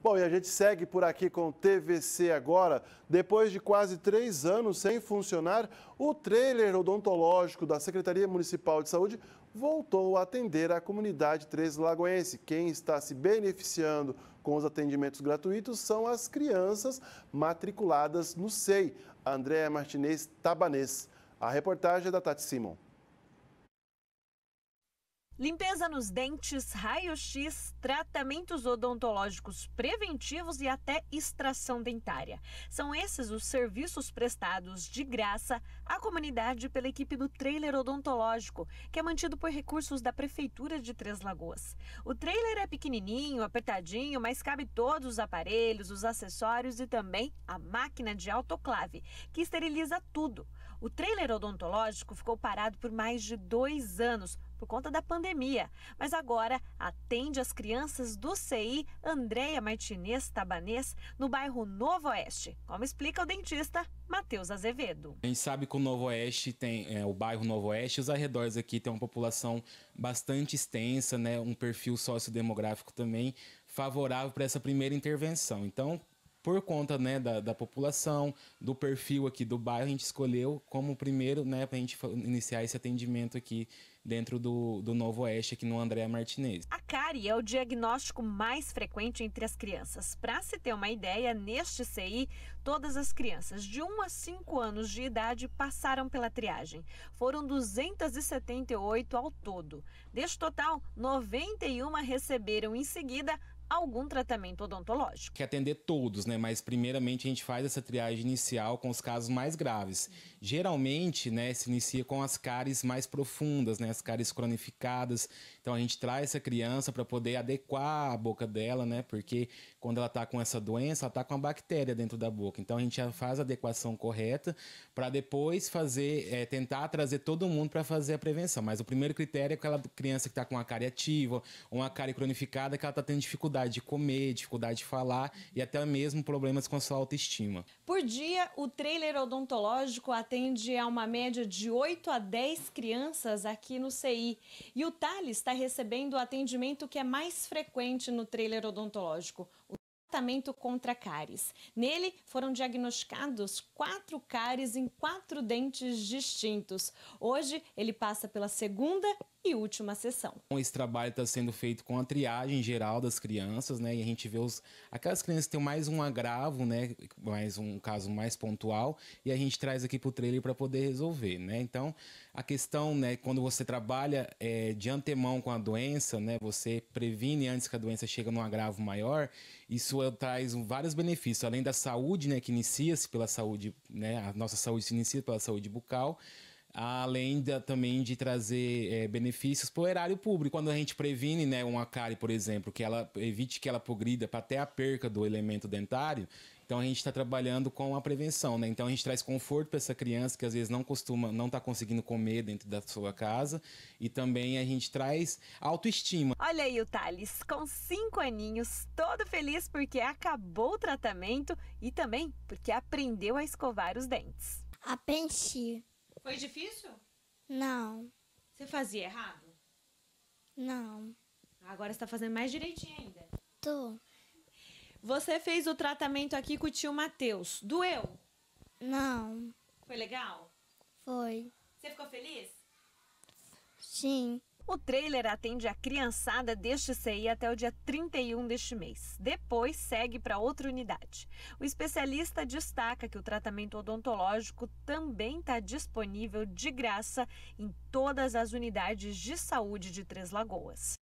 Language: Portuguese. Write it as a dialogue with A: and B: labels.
A: Bom, e a gente segue por aqui com o TVC agora. Depois de quase três anos sem funcionar, o trailer odontológico da Secretaria Municipal de Saúde voltou a atender a comunidade Três Lagoense. Quem está se beneficiando com os atendimentos gratuitos são as crianças matriculadas no SEI. Andréa Martinez Tabanês. A reportagem é da Tati Simon. Limpeza nos dentes, raio-x, tratamentos odontológicos preventivos e até extração dentária. São esses os serviços prestados de graça à comunidade pela equipe do trailer odontológico, que é mantido por recursos da Prefeitura de Três Lagoas. O trailer é pequenininho, apertadinho, mas cabe todos os aparelhos, os acessórios e também a máquina de autoclave, que esteriliza tudo. O trailer odontológico ficou parado por mais de dois anos por conta da pandemia, mas agora atende as crianças do CI Andréia Martinez Tabanês, no bairro Novo Oeste, como explica o dentista Matheus Azevedo.
B: A gente sabe que o Novo Oeste tem é, o bairro Novo Oeste, os arredores aqui tem uma população bastante extensa, né, um perfil sociodemográfico também favorável para essa primeira intervenção. Então, por conta né, da, da população, do perfil aqui do bairro, a gente escolheu como primeiro né, para a gente iniciar esse atendimento aqui dentro do, do Novo Oeste, aqui no André Martinez. A
A: cárie é o diagnóstico mais frequente entre as crianças. Para se ter uma ideia, neste CI, todas as crianças de 1 a 5 anos de idade passaram pela triagem. Foram 278 ao todo. Deste total, 91 receberam em seguida algum tratamento odontológico.
B: Que é atender todos, né? Mas primeiramente a gente faz essa triagem inicial com os casos mais graves. Geralmente, né, se inicia com as cáries mais profundas, né, as cáries cronificadas. Então a gente traz essa criança para poder adequar a boca dela, né? Porque quando ela está com essa doença, ela está com a bactéria dentro da boca. Então a gente já faz a adequação correta para depois fazer, é, tentar trazer todo mundo para fazer a prevenção. Mas o primeiro critério é aquela criança que está com uma cárie ativa, uma cárie cronificada que ela está tendo dificuldade dificuldade de comer, dificuldade de falar e até mesmo problemas com a sua autoestima.
A: Por dia, o trailer odontológico atende a uma média de 8 a 10 crianças aqui no CI. E o Thales está recebendo o atendimento que é mais frequente no trailer odontológico, tratamento contra cáries. Nele foram diagnosticados quatro cáries em quatro dentes distintos. Hoje ele passa pela segunda e última sessão.
B: Então, esse trabalho está sendo feito com a triagem geral das crianças, né? E a gente vê os, aquelas crianças que têm mais um agravo, né? Mais um caso mais pontual, e a gente traz aqui para o trailer para poder resolver, né? Então, a questão, né, quando você trabalha é, de antemão com a doença, né, você previne antes que a doença chegue num agravo maior, isso eh, traz vários benefícios, além da saúde, né, que inicia-se pela saúde, né, a nossa saúde se inicia pela saúde bucal, além da, também de trazer é, benefícios para o erário público. Quando a gente previne né, uma cárie, por exemplo, que ela evite que ela progrida para até a perca do elemento dentário, então a gente está trabalhando com a prevenção, né? Então a gente traz conforto para essa criança que às vezes não costuma, não está conseguindo comer dentro da sua casa e também a gente traz autoestima.
A: Olha aí o Thales, com cinco aninhos, todo feliz porque acabou o tratamento e também porque aprendeu a escovar os dentes. Aprendi foi difícil? Não. Você fazia errado? Não. Agora está fazendo mais direitinho ainda. Tô. Você fez o tratamento aqui com o tio Matheus. Doeu? Não. Foi legal? Foi. Você ficou feliz? Sim. O trailer atende a criançada deste CI até o dia 31 deste mês. Depois segue para outra unidade. O especialista destaca que o tratamento odontológico também está disponível de graça em todas as unidades de saúde de Três Lagoas.